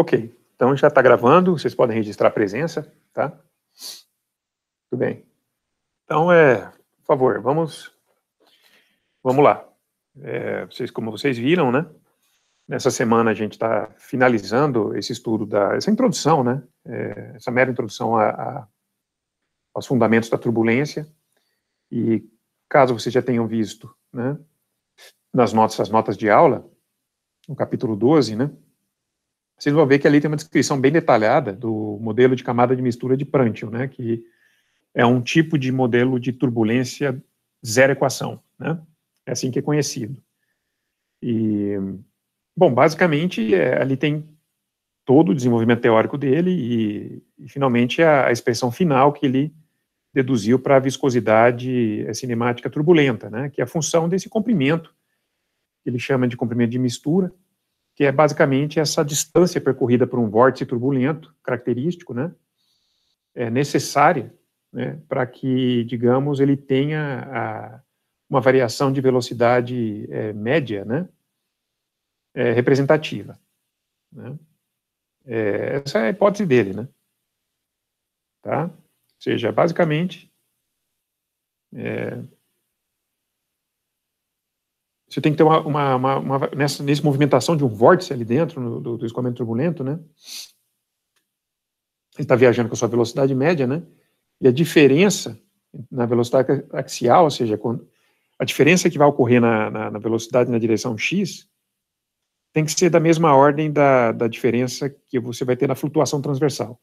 Ok, então já está gravando, vocês podem registrar a presença, tá? Tudo bem. Então, é, por favor, vamos, vamos lá. É, vocês, como vocês viram, né? Nessa semana a gente está finalizando esse estudo da, essa introdução, né? É, essa mera introdução a, a, aos fundamentos da turbulência. E caso vocês já tenham visto, né? Nas nossas notas de aula, no capítulo 12, né? vocês vão ver que ali tem uma descrição bem detalhada do modelo de camada de mistura de Prandtl, né, que é um tipo de modelo de turbulência zero equação, né? É assim que é conhecido. E bom, basicamente é, ali tem todo o desenvolvimento teórico dele e, e finalmente a, a, expressão final que ele deduziu para a viscosidade eh, cinemática turbulenta, né? Que é a função desse comprimento que ele chama de comprimento de mistura que é basicamente essa distância percorrida por um vórtice turbulento característico, né, é necessária né, para que, digamos, ele tenha a, uma variação de velocidade é, média, né, é, representativa. Né. É, essa é a hipótese dele, né? Tá? Ou seja, basicamente, é, você tem que ter uma, uma, uma, uma nessa, nessa movimentação de um vórtice ali dentro no, do, do escoamento turbulento, né? Ele está viajando com a sua velocidade média, né? E a diferença na velocidade axial, ou seja, quando, a diferença que vai ocorrer na, na, na, velocidade na direção x tem que ser da mesma ordem da, da diferença que você vai ter na flutuação transversal.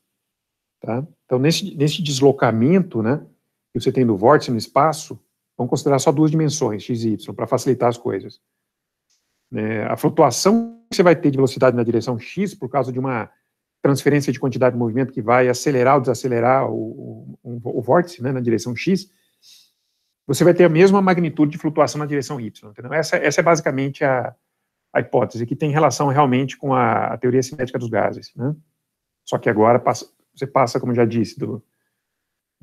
Tá? Então, nesse, nesse deslocamento né, que você tem do vórtice no espaço, Vamos considerar só duas dimensões, x e y, para facilitar as coisas. É, a flutuação que você vai ter de velocidade na direção x por causa de uma transferência de quantidade de movimento que vai acelerar ou desacelerar o, o, o vórtice né, na direção x, você vai ter a mesma magnitude de flutuação na direção y. Entendeu? Essa, essa é basicamente a, a hipótese, que tem relação realmente com a, a teoria cinética dos gases. Né? Só que agora passa, você passa, como já disse, do,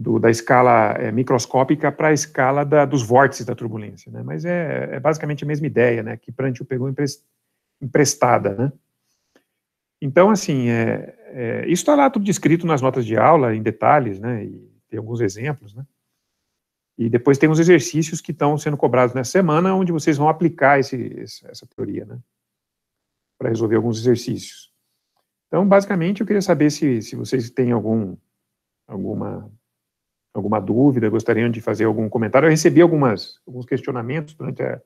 do, da escala é, microscópica para a escala da, dos vórtices da turbulência, né? Mas é, é, basicamente a mesma ideia, né? Que Prantl pegou emprestada, né? Então, assim, é, é isso está lá tudo descrito nas notas de aula, em detalhes, né? E tem alguns exemplos, né? E depois tem os exercícios que estão sendo cobrados nessa semana, onde vocês vão aplicar esse, essa teoria, né? Para resolver alguns exercícios. Então, basicamente, eu queria saber se, se vocês têm algum, alguma alguma dúvida, gostariam de fazer algum comentário. Eu recebi algumas, alguns questionamentos durante a,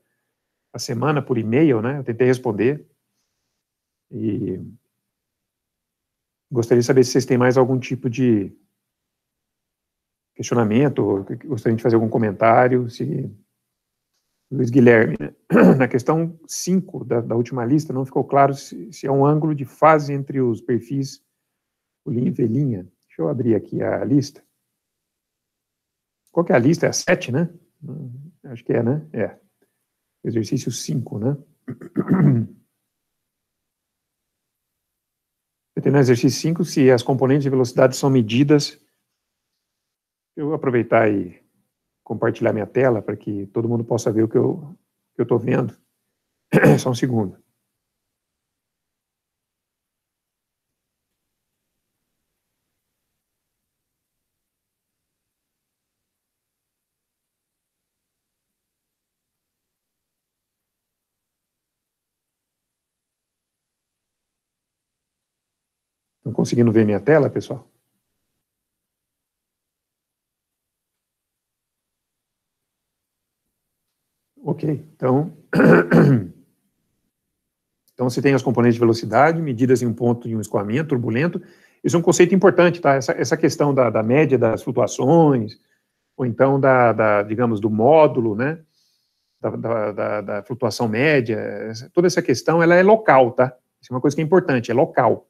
a semana por e-mail, né? Eu tentei responder. E gostaria de saber se vocês têm mais algum tipo de questionamento, gostaria de fazer algum comentário, se Luiz Guilherme, né? na questão 5 da, da, última lista, não ficou claro se, se, é um ângulo de fase entre os perfis Olhinho e Velinha. Deixa eu abrir aqui a lista. Qual que é a lista? É a 7, né? Acho que é, né? É. Exercício 5, né? no exercício 5 se as componentes de velocidade são medidas. Eu vou aproveitar e compartilhar minha tela para que todo mundo possa ver o que eu estou vendo. Só um segundo. conseguindo ver minha tela, pessoal? Ok, então, então você tem as componentes de velocidade, medidas em um ponto e um escoamento turbulento. Isso é um conceito importante, tá? Essa, essa questão da, da média das flutuações, ou então da, da digamos, do módulo, né? Da, da, da, flutuação média, toda essa questão, ela é local, tá? Isso é uma coisa que é importante, é local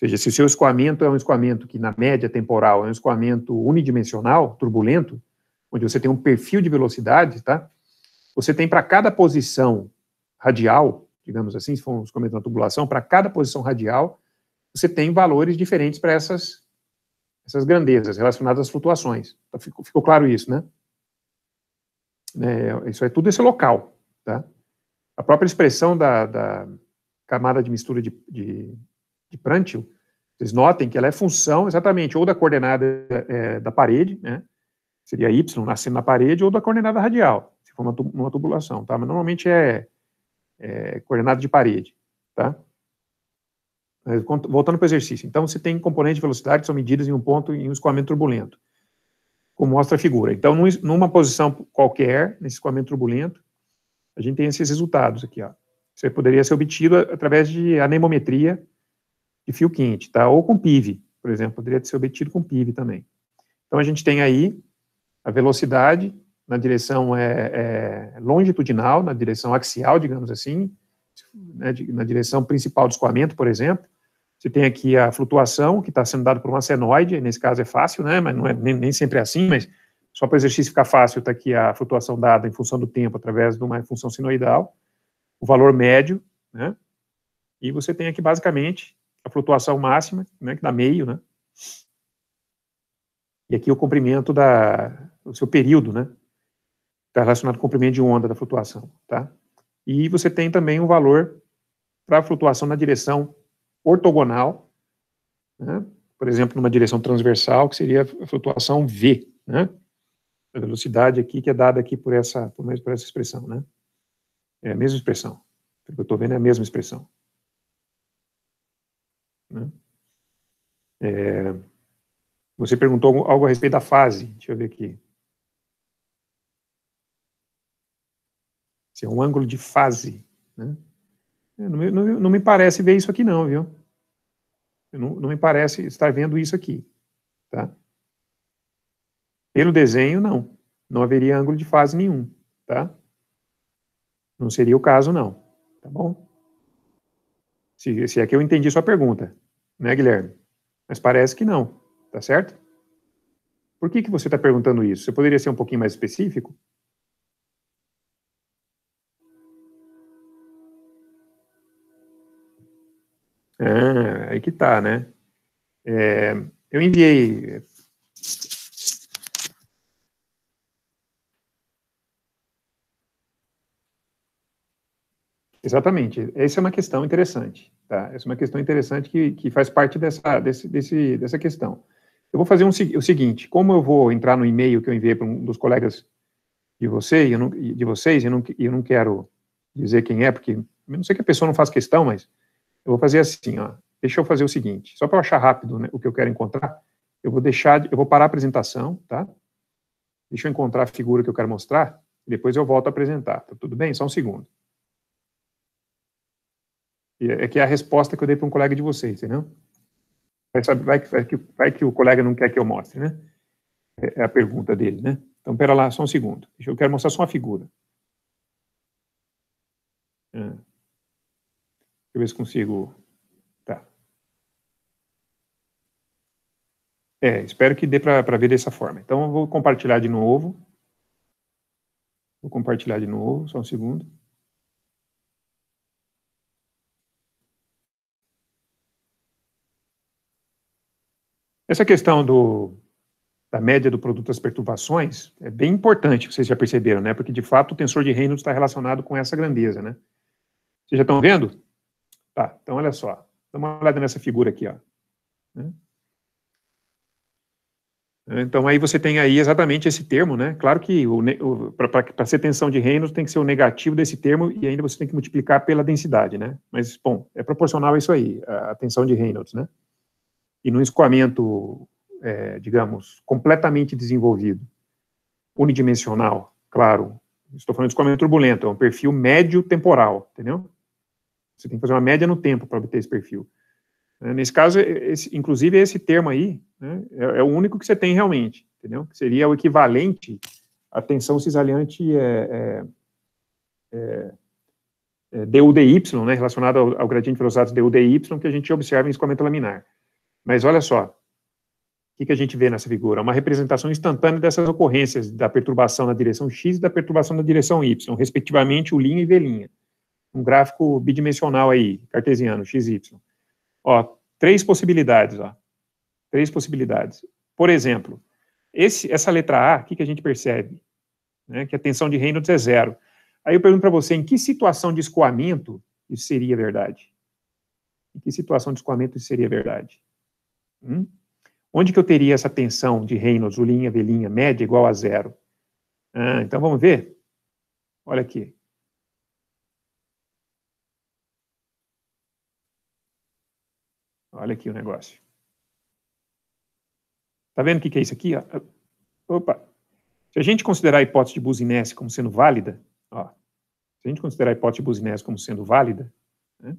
seja, se o seu escoamento é um escoamento que, na média temporal, é um escoamento unidimensional, turbulento, onde você tem um perfil de velocidade, tá? Você tem para cada posição radial, digamos assim, se for um escoamento na tubulação, para cada posição radial, você tem valores diferentes para essas, essas grandezas relacionadas às flutuações. Então, ficou, ficou, claro isso, né? É, isso é tudo esse local, tá? A própria expressão da, da camada de mistura de, de de Prandtl, vocês notem que ela é função exatamente ou da coordenada é, da parede, né? Seria y nascendo na parede ou da coordenada radial, se for uma, uma tubulação, tá? Mas normalmente é, é coordenada de parede, tá? Mas, voltando para o exercício, então você tem componentes de velocidade que são medidas em um ponto em um escoamento turbulento, como mostra a figura. Então, num, numa posição qualquer, nesse escoamento turbulento, a gente tem esses resultados aqui, ó. Isso poderia ser obtido através de anemometria de fio quente, tá? Ou com PIV, por exemplo, poderia ser obtido com PIV também. Então a gente tem aí a velocidade na direção é, é longitudinal, na direção axial, digamos assim, né, de, na direção principal do escoamento, por exemplo. Você tem aqui a flutuação, que está sendo dada por uma senoide, nesse caso é fácil, né, mas não é nem, nem sempre é assim, mas só para o exercício ficar fácil, está aqui a flutuação dada em função do tempo através de uma função sinoidal, o valor médio, né, e você tem aqui basicamente a flutuação máxima, né, que dá meio, né? E aqui o comprimento da, o seu período, né? Está relacionado com o comprimento de onda da flutuação, tá? E você tem também um valor para a flutuação na direção ortogonal, né? por exemplo, numa direção transversal, que seria a flutuação V, né? A velocidade aqui que é dada aqui por essa, por essa expressão, né? É a mesma expressão. O que eu estou vendo é a mesma expressão. Né? É, você perguntou algo a respeito da fase. Deixa eu ver aqui. Se é um ângulo de fase. Né? É, não, me, não, não, me parece ver isso aqui, não, viu? Não, não me parece estar vendo isso aqui. Tá? Pelo desenho, não. Não haveria ângulo de fase nenhum. Tá? Não seria o caso, não. Tá bom? Se, se é que eu entendi sua pergunta, né, Guilherme? Mas parece que não, tá certo? Por que, que você está perguntando isso? Você poderia ser um pouquinho mais específico? Ah, aí que tá, né? É, eu enviei Exatamente. Essa é uma questão interessante. Tá? Essa é uma questão interessante que, que faz parte dessa, desse, desse, dessa questão. Eu vou fazer um, o seguinte: como eu vou entrar no e-mail que eu enviei para um dos colegas de, você, eu não, de vocês, e eu, não, eu não quero dizer quem é, porque não sei que a pessoa não faz questão, mas eu vou fazer assim: ó, deixa eu fazer o seguinte, só para eu achar rápido né, o que eu quero encontrar, eu vou deixar, eu vou parar a apresentação, tá? Deixa eu encontrar a figura que eu quero mostrar, e depois eu volto a apresentar, tá tudo bem? Só um segundo. É que é a resposta que eu dei para um colega de vocês, entendeu? Vai que, vai, que, vai que o colega não quer que eu mostre, né? É, é a pergunta dele, né? Então, pera lá, só um segundo. Eu quero mostrar só uma figura. Ah. Deixa eu ver se consigo... Tá. É, espero que dê para ver dessa forma. Então, eu vou compartilhar de novo. Vou compartilhar de novo, só um segundo. Essa questão do, da média do produto das perturbações é bem importante, vocês já perceberam, né? Porque, de fato, o tensor de Reynolds está relacionado com essa grandeza, né? Vocês já estão vendo? Tá, então olha só. Dá uma olhada nessa figura aqui, ó. Né? Então aí você tem aí exatamente esse termo, né? Claro que para ser tensão de Reynolds tem que ser o negativo desse termo e ainda você tem que multiplicar pela densidade, né? Mas, bom, é proporcional a isso aí, a tensão de Reynolds, né? e num escoamento, é, digamos, completamente desenvolvido, unidimensional, claro, estou falando de escoamento turbulento, é um perfil médio temporal, entendeu? Você tem que fazer uma média no tempo para obter esse perfil. É, nesse caso, é, esse, inclusive, esse termo aí né, é, é, o único que você tem realmente, entendeu? Que seria o equivalente à tensão cisalhante é, é, é, é DUDY, né, relacionada ao, ao gradiente de velocidade DUDY, que a gente observa em escoamento laminar. Mas olha só, o que, que a gente vê nessa figura? Uma representação instantânea dessas ocorrências da perturbação na direção x e da perturbação na direção y, respectivamente o linha e V'. Um gráfico bidimensional aí, cartesiano, x, y. Ó, três possibilidades, ó. Três possibilidades. Por exemplo, esse, essa letra A, o que, que a gente percebe? Né, que a tensão de Reynolds é zero. Aí eu pergunto para você, em que situação de escoamento isso seria verdade? Em que situação de escoamento isso seria verdade? Hum? Onde que eu teria essa tensão de Reynolds, ulinha, velinha, média igual a zero? Ah, então vamos ver? Olha aqui. Olha aqui o negócio. Está vendo o que, que é isso aqui? Ah, ah, opa! Se a gente considerar a hipótese de Buzinesi como sendo válida, ó, se a gente considerar a hipótese de Buzinesi como sendo válida, né,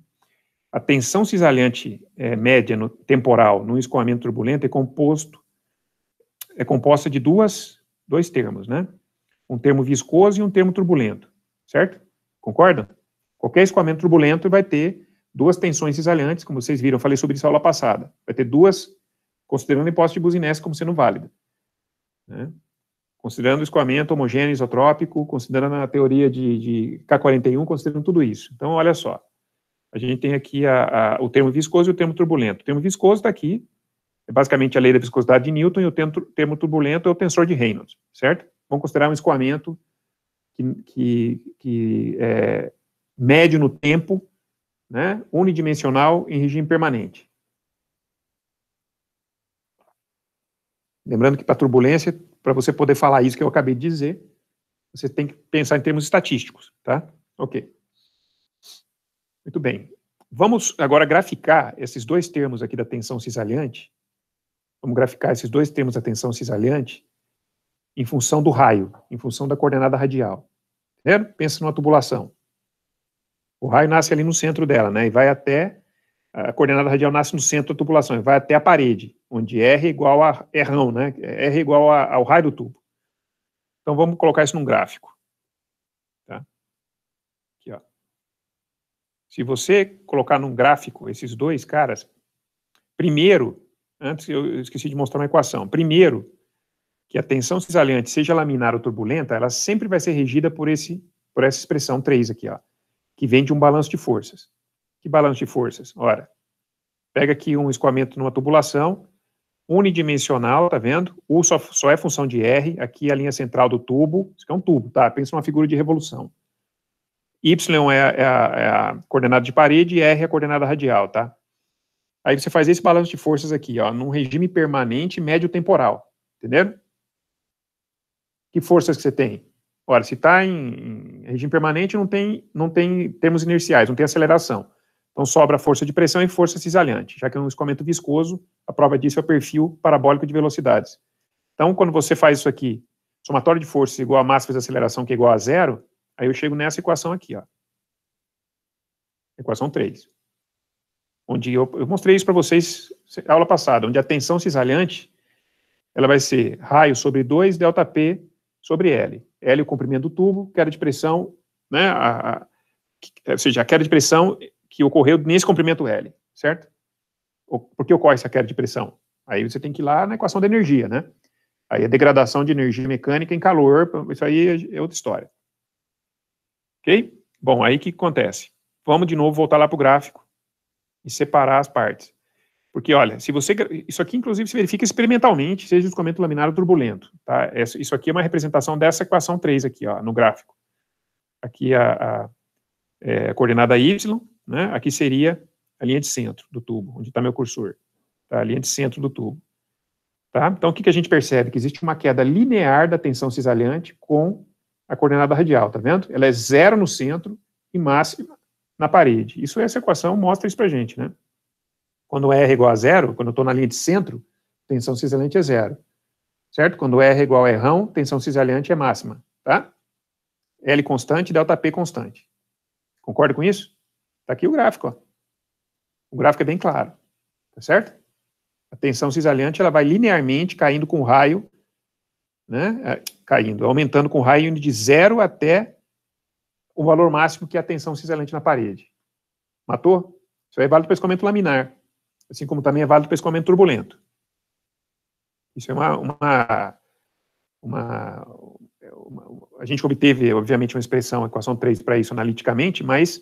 a tensão cisalhante é, média no, temporal no escoamento turbulento é composto é composta de duas dois termos, né? Um termo viscoso e um termo turbulento, certo? Concordam? Qualquer escoamento turbulento vai ter duas tensões cisalhantes, como vocês viram, falei sobre isso aula passada. Vai ter duas, considerando a hipótese de business como sendo válida. Né? Considerando o escoamento homogêneo isotrópico, considerando a teoria de, de K41, considerando tudo isso. Então, olha só a gente tem aqui a, a, o termo viscoso e o termo turbulento. O termo viscoso está aqui, é basicamente a lei da viscosidade de Newton, e o termo, termo turbulento é o tensor de Reynolds, certo? Vamos considerar um escoamento que, que, que é médio no tempo, né, unidimensional em regime permanente. Lembrando que para turbulência, para você poder falar isso que eu acabei de dizer, você tem que pensar em termos estatísticos, tá? Ok. Muito bem. Vamos agora graficar esses dois termos aqui da tensão cisalhante. Vamos graficar esses dois termos da tensão cisalhante em função do raio, em função da coordenada radial. Entendeu? Pensa numa tubulação. O raio nasce ali no centro dela, né? E vai até. A coordenada radial nasce no centro da tubulação, e vai até a parede, onde R é igual a R, né? R é igual a, ao raio do tubo. Então vamos colocar isso num gráfico. Se você colocar num gráfico esses dois caras, primeiro, antes eu esqueci de mostrar uma equação, primeiro, que a tensão cisalhante, seja laminar ou turbulenta, ela sempre vai ser regida por, esse, por essa expressão 3 aqui, ó, que vem de um balanço de forças. Que balanço de forças? Ora, pega aqui um escoamento numa tubulação, unidimensional, tá vendo? U só, só é função de R, aqui é a linha central do tubo, isso aqui é um tubo, tá? Pensa numa figura de revolução. Y é, é, a, é a coordenada de parede e R é a coordenada radial, tá? Aí você faz esse balanço de forças aqui, ó, num regime permanente médio temporal, entenderam? Que forças que você tem? Ora, se está em, em, regime permanente, não tem, não tem termos inerciais, não tem aceleração. Então sobra força de pressão e força cisalhante, já que é um escoamento viscoso, a prova disso é o perfil parabólico de velocidades. Então, quando você faz isso aqui, somatório de forças igual a massa vezes aceleração, que é igual a zero, Aí eu chego nessa equação aqui, ó. Equação 3. Onde eu, eu mostrei isso para vocês na aula passada, onde a tensão cisalhante ela vai ser raio sobre 2 delta P sobre L. L é o comprimento do tubo, queda de pressão, né, a, a, ou seja, a queda de pressão que ocorreu nesse comprimento L, certo? Por que ocorre essa queda de pressão? Aí você tem que ir lá na equação da energia, né? Aí a degradação de energia mecânica em calor, isso aí é, é outra história. Ok? Bom, aí o que acontece? Vamos de novo voltar lá para o gráfico e separar as partes. Porque, olha, se você. Isso aqui, inclusive, se verifica experimentalmente, seja o escoamento laminar turbulento. Tá? Isso aqui é uma representação dessa equação 3 aqui, ó, no gráfico. Aqui a, a, é, a coordenada Y, né? aqui seria a linha de centro do tubo, onde está meu cursor. Tá? A linha de centro do tubo. Tá? Então, o que, que a gente percebe? Que existe uma queda linear da tensão cisalhante com a coordenada radial, tá vendo? Ela é zero no centro e máxima na parede. Isso essa equação mostra isso para gente, né? Quando R é igual a zero, quando eu estou na linha de centro, tensão cisalente é zero, certo? Quando R é igual a errão, tensão cisalente é máxima, tá? L constante, delta P constante. Concorda com isso? Tá aqui o gráfico, ó. O gráfico é bem claro, tá certo? A tensão cisalante ela vai linearmente caindo com o raio né, é, caindo, aumentando com raio de zero até o valor máximo que é a tensão cisalente na parede. Matou? Isso aí é válido para escoamento laminar, assim como também é válido para escoamento turbulento. Isso é uma, uma, uma, uma A gente obteve, obviamente, uma expressão, equação 3 para isso analiticamente, mas,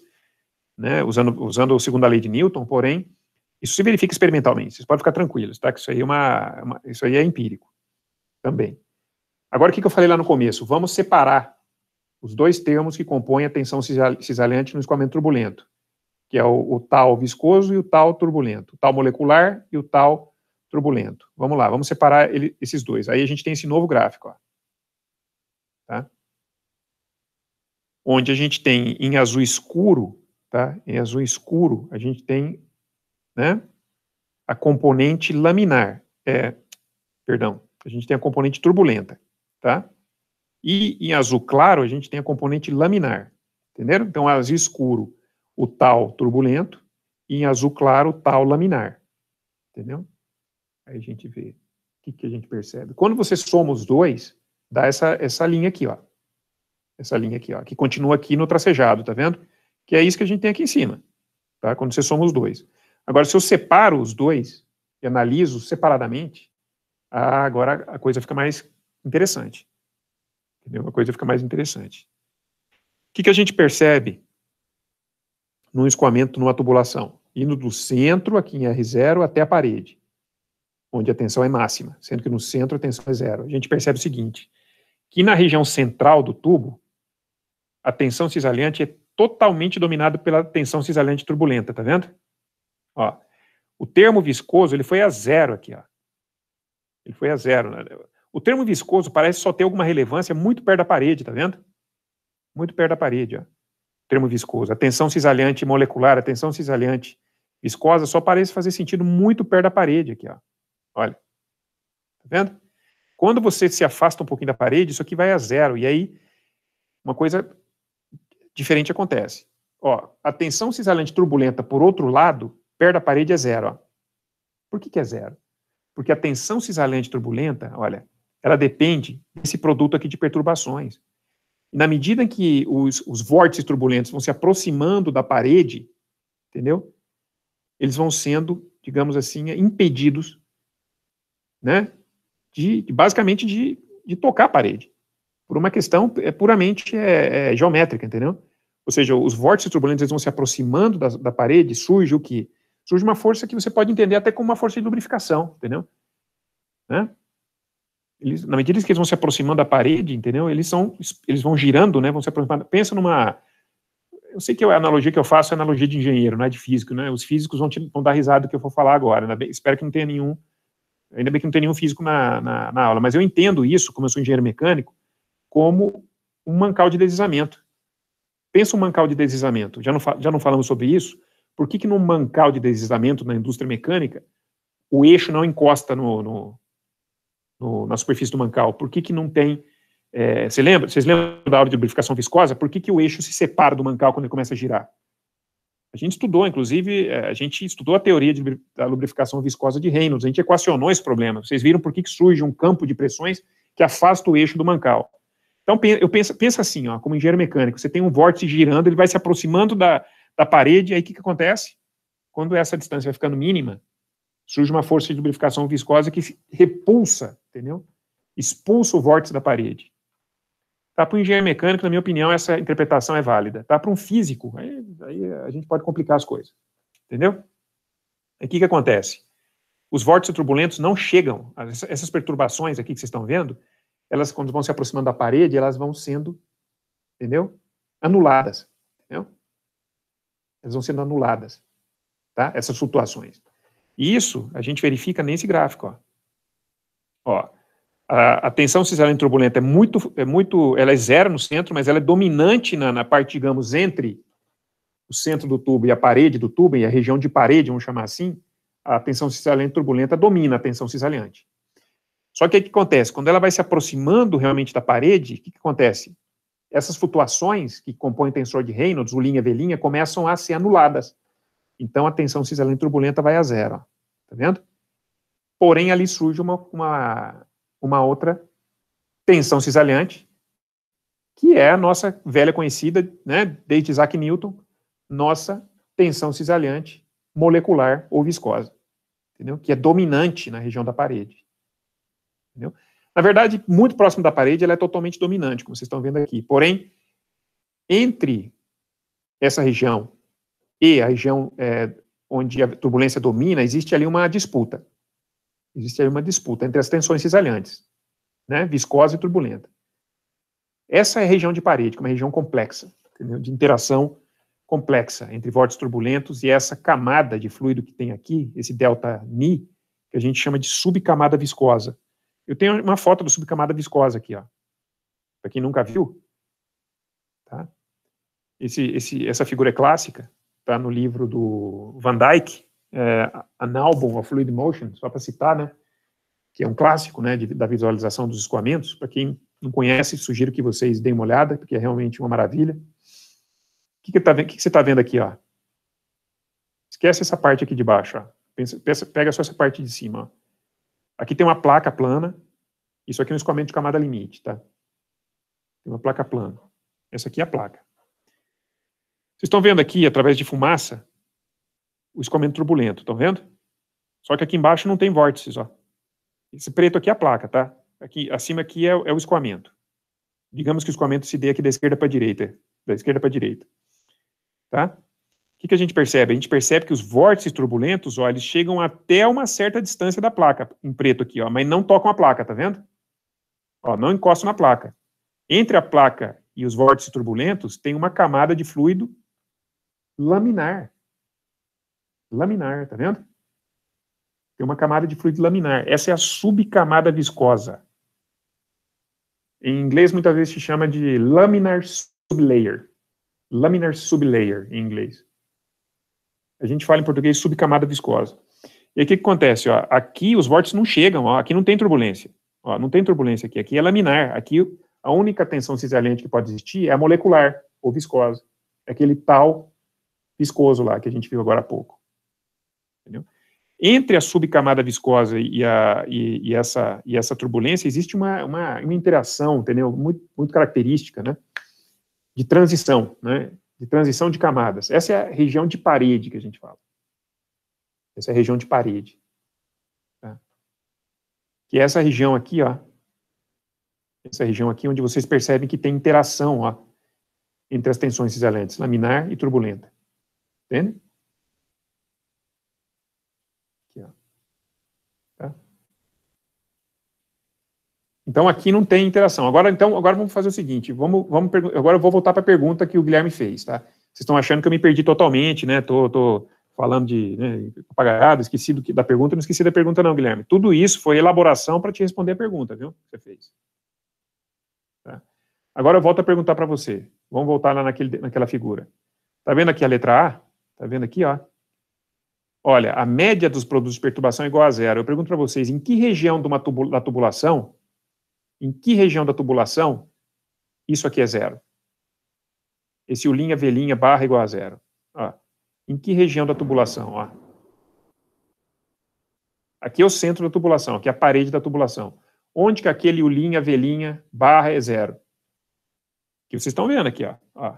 né, usando, usando a segunda lei de Newton, porém, isso se verifica experimentalmente, vocês podem ficar tranquilos, tá? Que isso aí é, uma, uma isso aí é empírico também. Agora, o que eu falei lá no começo? Vamos separar os dois termos que compõem a tensão cisalhante no escoamento turbulento, que é o, o tal viscoso e o tal turbulento, o tal molecular e o tal turbulento. Vamos lá, vamos separar ele, esses dois. Aí a gente tem esse novo gráfico. Ó. Tá? Onde a gente tem em azul escuro, tá? em azul escuro, a gente tem né, a componente laminar. É, perdão, a gente tem a componente turbulenta tá? E em azul claro, a gente tem a componente laminar, entenderam? Então, é azul escuro, o tal turbulento, e em azul claro, o tal laminar, entendeu? Aí a gente vê o que, que a gente percebe. Quando você soma os dois, dá essa, essa linha aqui, ó. Essa linha aqui, ó, que continua aqui no tracejado, tá vendo? Que é isso que a gente tem aqui em cima, tá? Quando você soma os dois. Agora, se eu separo os dois e analiso separadamente, ah, agora a coisa fica mais interessante. Entendeu? A coisa fica mais interessante. O que, que a gente percebe num escoamento numa tubulação? Indo do centro, aqui em R0, até a parede, onde a tensão é máxima, sendo que no centro a tensão é zero. A gente percebe o seguinte, que na região central do tubo, a tensão cisalhante é totalmente dominada pela tensão cisalhante turbulenta, tá vendo? Ó, o termo viscoso, ele foi a zero aqui, ó. Ele foi a zero. Né? O termo viscoso parece só ter alguma relevância muito perto da parede, tá vendo? Muito perto da parede, ó. O termo viscoso. A tensão cisalhante molecular, a tensão cisalhante viscosa só parece fazer sentido muito perto da parede aqui, ó. Olha. Tá vendo? Quando você se afasta um pouquinho da parede, isso aqui vai a zero. E aí, uma coisa diferente acontece. Ó, a tensão cisalhante turbulenta, por outro lado, perto da parede é zero. Ó. Por que, que é zero? Porque a tensão cisalhante turbulenta, olha, ela depende desse produto aqui de perturbações. na medida que os, os vórtices turbulentos vão se aproximando da parede, entendeu? Eles vão sendo, digamos assim, impedidos, né? De, de basicamente de, de tocar a parede, por uma questão é, puramente é, é, geométrica, entendeu? Ou seja, os vórtices turbulentos eles vão se aproximando da, da parede, surge o que? Surge uma força que você pode entender até como uma força de lubrificação, entendeu? Né? eles, na medida que eles vão se aproximando da parede, entendeu? Eles são, eles vão girando, né? Vão se aproximando. Pensa numa, eu sei que a analogia que eu faço é analogia de engenheiro, não é de físico, né? Os físicos vão, te, vão dar risada do que eu vou falar agora. Né? Bem, espero que não tenha nenhum, ainda bem que não tem nenhum físico na, na, na, aula, mas eu entendo isso, como eu sou engenheiro mecânico, como um mancal de deslizamento. Pensa um mancal de deslizamento. Já não, já não falamos sobre isso? Por que, que num mancal de deslizamento na indústria mecânica o eixo não encosta no, no no, na superfície do mancal? Por que, que não tem. É, você lembra? Vocês lembram da aula de lubrificação viscosa? Por que, que o eixo se separa do mancal quando ele começa a girar? A gente estudou, inclusive, é, a gente estudou a teoria de, da lubrificação viscosa de Reynolds, a gente equacionou esse problema. Vocês viram por que, que surge um campo de pressões que afasta o eixo do mancal. Então, eu penso, pensa assim, ó, como engenheiro mecânico, você tem um vórtice girando, ele vai se aproximando da, da parede, aí o que, que acontece? Quando essa distância vai ficando mínima, surge uma força de lubrificação viscosa que repulsa entendeu? Expulsa o vórtice da parede. Tá, para o engenheiro mecânico, na minha opinião, essa interpretação é válida. Tá, para um físico, aí, aí, a gente pode complicar as coisas, entendeu? o que, que acontece? Os vórtices turbulentos não chegam, essas perturbações aqui que vocês estão vendo, elas quando vão se aproximando da parede, elas vão sendo, entendeu? Anuladas, entendeu? Elas vão sendo anuladas, tá? Essas flutuações. E isso a gente verifica nesse gráfico, ó. Ó, a, a tensão cisarana turbulenta é muito, é muito, ela é zero no centro, mas ela é dominante na, na parte, digamos, entre o centro do tubo e a parede do tubo, e a região de parede, vamos chamar assim, a tensão cisaleante turbulenta domina a tensão cisalhante Só que o que acontece? Quando ela vai se aproximando realmente da parede, o que, que, acontece? Essas flutuações que compõem o tensor de Reynolds, o linha velinha, começam a ser anuladas. Então a tensão cisaleante turbulenta vai a zero. Está Tá vendo? Porém, ali surge uma, uma, uma outra tensão cisalhante, que é a nossa velha conhecida, né, desde Isaac Newton, nossa tensão cisalhante molecular ou viscosa, entendeu? que é dominante na região da parede. Entendeu? Na verdade, muito próximo da parede, ela é totalmente dominante, como vocês estão vendo aqui. Porém, entre essa região e a região é, onde a turbulência domina, existe ali uma disputa existe aí uma disputa entre as tensões cisalhantes, né, viscosa e turbulenta. Essa é a região de parede, que é uma região complexa, entendeu? de interação complexa entre vórtices turbulentos e essa camada de fluido que tem aqui, esse delta Ni, que a gente chama de subcamada viscosa. Eu tenho uma foto do subcamada viscosa aqui, ó. Para quem nunca viu, tá? Esse, esse, essa figura é clássica, tá no livro do Van Dyck, é, An Album of Fluid Motion, só para citar, né, que é um clássico né, de, da visualização dos escoamentos. Para quem não conhece, sugiro que vocês deem uma olhada, porque é realmente uma maravilha. O que, que, tá, que, que você está vendo aqui? Ó? Esquece essa parte aqui de baixo. Ó. Pensa, pensa, pega só essa parte de cima. Ó. Aqui tem uma placa plana. Isso aqui é um escoamento de camada limite. Tá? Tem uma placa plana. Essa aqui é a placa. Vocês estão vendo aqui, através de fumaça, o escoamento turbulento, estão vendo? Só que aqui embaixo não tem vórtices, ó. Esse preto aqui é a placa, tá? Aqui, acima aqui é, é o escoamento. Digamos que o escoamento se dê aqui da esquerda para a direita, da esquerda para a direita, tá? O que, que a gente percebe? A gente percebe que os vórtices turbulentos, ó, eles chegam até uma certa distância da placa, em preto aqui, ó, mas não tocam a placa, tá vendo? Ó, não encostam na placa. Entre a placa e os vórtices turbulentos tem uma camada de fluido laminar laminar, tá vendo? Tem uma camada de fluido laminar. Essa é a subcamada viscosa. Em inglês, muitas vezes se chama de laminar sublayer. Laminar sublayer, em inglês. A gente fala em português subcamada viscosa. E aí, o que, que acontece? Ó, aqui os vórtices não chegam, ó, aqui não tem turbulência. Ó, não tem turbulência aqui. Aqui é laminar. Aqui a única tensão cisalente que pode existir é a molecular ou viscosa. É aquele tal viscoso lá que a gente viu agora há pouco. Entendeu? Entre a subcamada viscosa e, a, e, e, essa, e essa turbulência existe uma, uma, uma interação, entendeu? Muito, muito característica, né? De transição, né? De transição de camadas. Essa é a região de parede que a gente fala. Essa é a região de parede. Tá? Que é essa região aqui, ó. Essa região aqui onde vocês percebem que tem interação, ó entre as tensões cisalentes, laminar e turbulenta. Entende? Então aqui não tem interação. Agora então, agora vamos fazer o seguinte, vamos, vamos agora eu vou voltar para a pergunta que o Guilherme fez, tá? Vocês estão achando que eu me perdi totalmente, né? Tô, tô falando de né, apagado, esqueci do, da pergunta, não esqueci da pergunta não, Guilherme. Tudo isso foi elaboração para te responder a pergunta, viu? Que você fez. Tá? Agora eu volto a perguntar para você. Vamos voltar lá naquele, naquela figura. Tá vendo aqui a letra A? Tá vendo aqui, ó? Olha, a média dos produtos de perturbação é igual a zero. Eu pergunto para vocês, em que região de uma tubula, da tubulação em que região da tubulação isso aqui é zero. Esse ulinha, velinha, barra igual a zero. Ó. Em que região da tubulação? Ó. Aqui é o centro da tubulação, aqui é a parede da tubulação. Onde que aquele ulinha, velinha, barra é zero? Que vocês estão vendo aqui, ó. ó.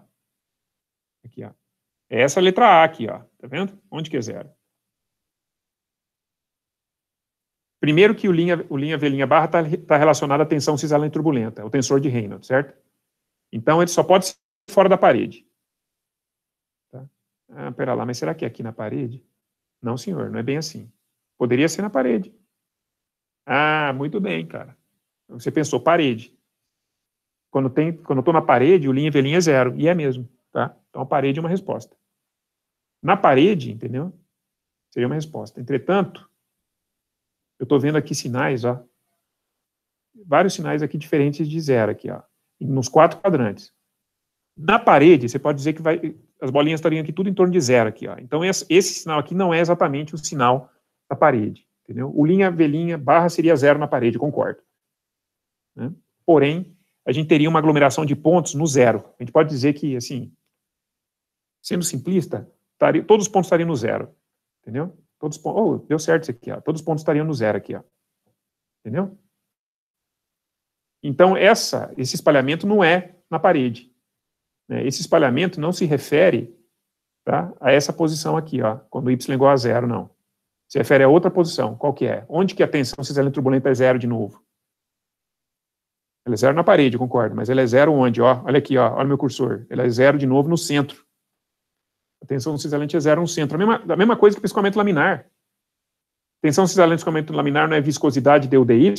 Aqui, ó. É essa letra A aqui, ó. Tá vendo? Onde que é zero? Primeiro que o linha, o linha V barra está tá relacionado à tensão cisalente turbulenta, é o tensor de Reynolds, certo? Então, ele só pode ser fora da parede. Tá? Ah, pera lá, mas será que é aqui na parede? Não, senhor, não é bem assim. Poderia ser na parede. Ah, muito bem, cara. Então, você pensou parede. Quando tem, quando eu estou na parede, o linha velinha é zero, e é mesmo, tá? Então, a parede é uma resposta. Na parede, entendeu? Seria uma resposta. Entretanto, eu estou vendo aqui sinais, ó. Vários sinais aqui diferentes de zero aqui, ó. Nos quatro quadrantes. Na parede, você pode dizer que vai, as bolinhas estariam aqui tudo em torno de zero aqui, ó. Então esse, esse sinal aqui não é exatamente o sinal da parede, entendeu? O linha velinha barra seria zero na parede, concordo. Né? Porém, a gente teria uma aglomeração de pontos no zero. A gente pode dizer que, assim, sendo simplista, taria, todos os pontos estariam no zero, entendeu? Todos os pontos, oh, deu certo isso aqui, ó. todos os pontos estariam no zero aqui. Ó. Entendeu? Então, essa, esse espalhamento não é na parede. Né? Esse espalhamento não se refere tá, a essa posição aqui, ó, quando y é igual a zero, não. Se refere a outra posição. Qual que é? Onde que a tensão cisélio turbulenta é zero de novo? Ela é zero na parede, concordo, mas ela é zero onde? Ó, olha aqui, ó, olha o meu cursor. Ela é zero de novo no centro. A tensão cisalente é zero no centro. A mesma, a mesma coisa que escoamento laminar. A tensão cisalente e laminar não é viscosidade de UDY?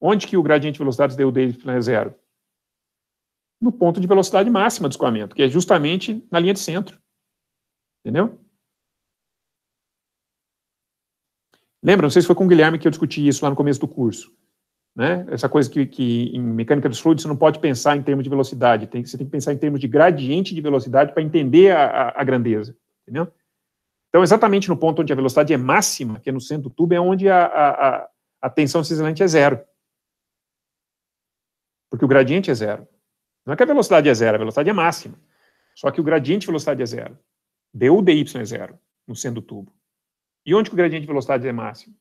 Onde que o gradiente de velocidade de UDY é zero? No ponto de velocidade máxima do escoamento, que é justamente na linha de centro. Entendeu? Lembra, não sei se foi com o Guilherme que eu discuti isso lá no começo do curso. Né? Essa coisa que, que, em mecânica dos fluidos você não pode pensar em termos de velocidade, tem, você tem que pensar em termos de gradiente de velocidade para entender a, a, a, grandeza, entendeu? Então, exatamente no ponto onde a velocidade é máxima, que é no centro do tubo, é onde a, a, a tensão cislante é zero. Porque o gradiente é zero. Não é que a velocidade é zero, a velocidade é máxima. Só que o gradiente de velocidade é zero. du dy é zero no centro do tubo. E onde que o gradiente de velocidade é máximo?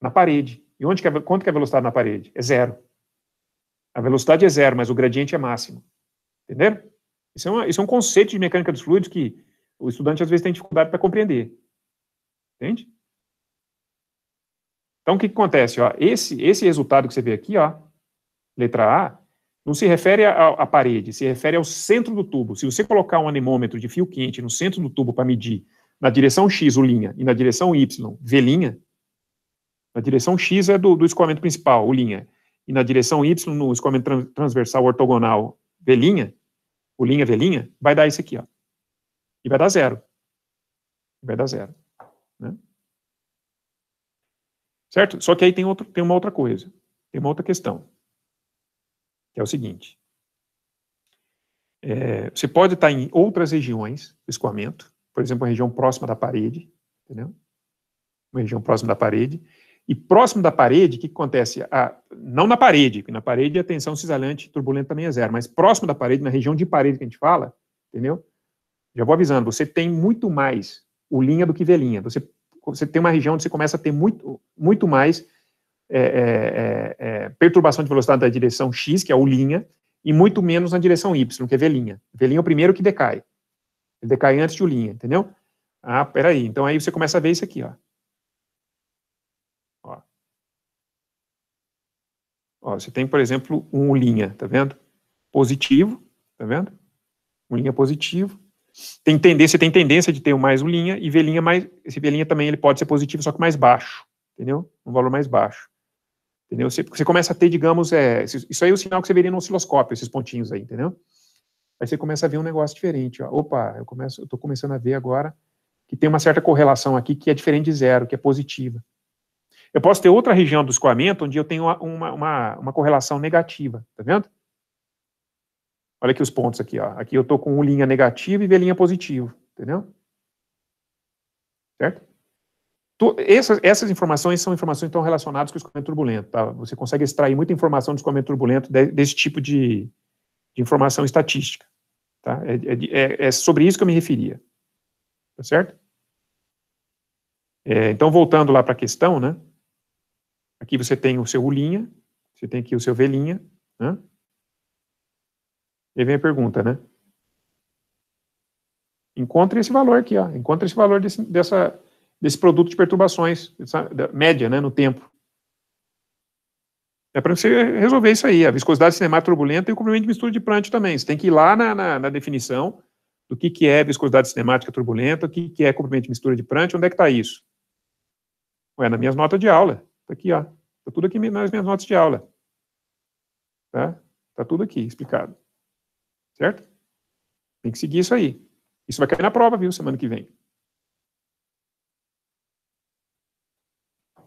Na parede. E onde que quanto que é a velocidade na parede? É zero. A velocidade é zero, mas o gradiente é máximo. Entenderam? Isso é, uma, isso é um conceito de mecânica dos fluidos que o estudante às vezes tem dificuldade para compreender. Entende? Então, o que, que acontece? Ó? Esse, esse resultado que você vê aqui, ó, letra A, não se refere à parede, se refere ao centro do tubo. Se você colocar um anemômetro de fio quente no centro do tubo para medir na direção X o linha e na direção Y V linha, na direção X é do, do escoamento principal, o linha. E na direção Y, no escoamento transversal ortogonal velinha, o linha velinha, vai dar isso aqui, ó. E vai dar zero. Vai dar zero. Né? Certo? Só que aí tem, outro, tem uma outra coisa. Tem uma outra questão. Que é o seguinte. É, você pode estar em outras regiões do escoamento, por exemplo, uma região próxima da parede, entendeu? Uma região próxima da parede, e próximo da parede, o que acontece? Ah, não na parede, porque na parede a tensão cisalante turbulenta também é zero, mas próximo da parede, na região de parede que a gente fala, entendeu? Já vou avisando, você tem muito mais o linha do que velinha. Você, você tem uma região onde você começa a ter muito, muito mais é, é, é, é, perturbação de velocidade da direção x, que é o linha, e muito menos na direção y, que é velinha. Velinha é o primeiro que decai. Ele decai antes de o linha, entendeu? Ah, peraí. Então aí você começa a ver isso aqui, ó. Ó, você tem, por exemplo, um linha, tá vendo? Positivo, tá vendo? Um linha positivo. Tem tendência, você tem tendência de ter um mais um linha e V linha mais, esse V linha também ele pode ser positivo, só que mais baixo, entendeu? Um valor mais baixo. Entendeu? Você, você começa a ter, digamos, é, isso aí é o sinal que você veria no osciloscópio, esses pontinhos aí, entendeu? Aí você começa a ver um negócio diferente. Ó. Opa, eu começo, eu estou começando a ver agora que tem uma certa correlação aqui que é diferente de zero, que é positiva. Eu posso ter outra região do escoamento onde eu tenho uma, uma, uma correlação negativa, tá vendo? Olha aqui os pontos aqui, ó. Aqui eu estou com um linha negativa e V linha positivo, entendeu? Certo? Tu, essas, essas, informações são informações que estão relacionadas com o escoamento turbulento, tá? Você consegue extrair muita informação do escoamento turbulento de, desse tipo de, de, informação estatística, tá? É, é, é, é, sobre isso que eu me referia, tá certo? É, então, voltando lá para a questão, né? Aqui você tem o seu ulinha, você tem aqui o seu velinha, né? E aí vem a pergunta, né? Encontre esse valor aqui, ó. Encontre esse valor desse, dessa, desse produto de perturbações, dessa, média, né, no tempo. É para você resolver isso aí, a viscosidade cinemática turbulenta e o comprimento de mistura de Prandtl também. Você tem que ir lá na, na, na definição do que, que é viscosidade cinemática turbulenta, o que, que é comprimento de mistura de Prandtl, onde é que está isso? Ué, nas minhas notas de aula. Está aqui, ó. Está tudo aqui nas minhas notas de aula. Tá? Está tudo aqui explicado. Certo? Tem que seguir isso aí. Isso vai cair na prova, viu, semana que vem.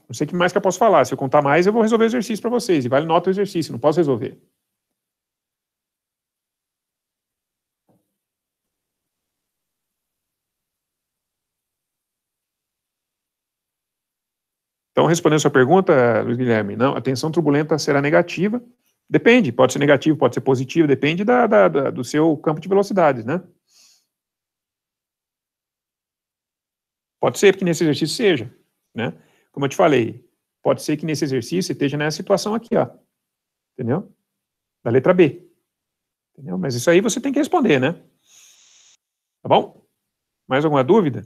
Não sei o que mais que eu posso falar. Se eu contar mais, eu vou resolver o exercício para vocês. E vale nota o exercício, não posso resolver. Então, respondendo a sua pergunta, Luiz Guilherme, não, a tensão turbulenta será negativa. Depende, pode ser negativo, pode ser positivo, depende da, da, da do seu campo de velocidades, né? Pode ser que nesse exercício seja, né? Como eu te falei, pode ser que nesse exercício esteja nessa situação aqui, ó. Entendeu? Da letra B. Entendeu? Mas isso aí você tem que responder, né? Tá bom? Mais alguma dúvida?